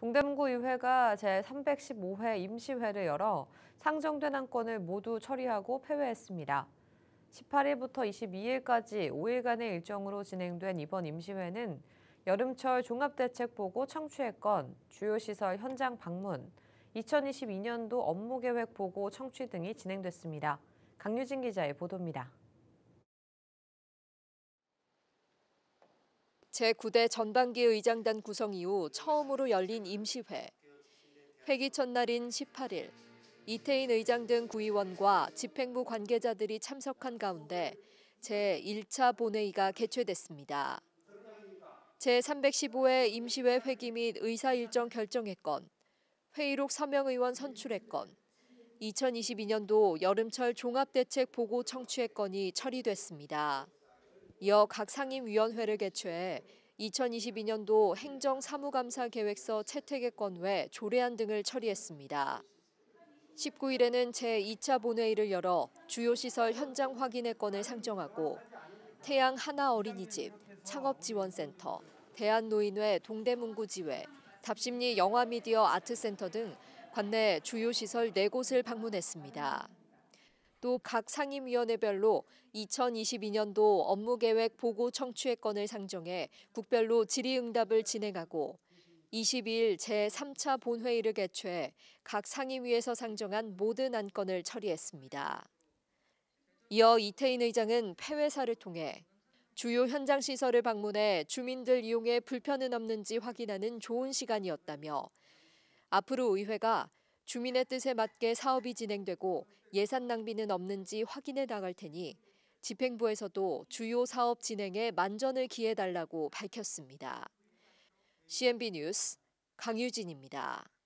동대문구의회가 제315회 임시회를 열어 상정된 안 건을 모두 처리하고 폐회했습니다. 18일부터 22일까지 5일간의 일정으로 진행된 이번 임시회는 여름철 종합대책보고 청취회 건, 주요 시설 현장 방문, 2022년도 업무계획 보고 청취 등이 진행됐습니다. 강유진 기자의 보도입니다. 제9대 전반기 의장단 구성 이후 처음으로 열린 임시회. 회기 첫날인 18일, 이태인 의장 등 구의원과 집행부 관계자들이 참석한 가운데 제1차 본회의가 개최됐습니다. 제315회 임시회 회기 및 의사 일정 결정의 건, 회의록 서명 의원 선출의 건, 2022년도 여름철 종합대책 보고 청취의 건이 처리됐습니다. 이어 각 상임위원회를 개최해 2022년도 행정사무감사 계획서 채택의 건 외 조례안 등을 처리했습니다. 19일에는 제2차 본회의를 열어 주요 시설 현장 확인의 건을 상정하고 태양 하나 어린이집, 창업지원센터, 대한노인회 동대문구지회, 답심리 영화미디어 아트센터 등 관내 주요 시설 4곳을 방문했습니다. 또각 상임위원회별로 2022년도 업무계획 보고 청취의 건을 상정해 국별로 질의응답을 진행하고 22일 제3차 본회의를 개최해 각 상임위에서 상정한 모든 안건을 처리했습니다. 이어 이태인 의장은 폐회사를 통해 주요 현장 시설을 방문해 주민들 이용에 불편은 없는지 확인하는 좋은 시간이었다며 앞으로 의회가 주민의 뜻에 맞게 사업이 진행되고 예산 낭비는 없는지 확인해 나갈 테니 집행부에서도 주요 사업 진행에 만전을 기해달라고 밝혔습니다. CNB 뉴스 강유진입니다.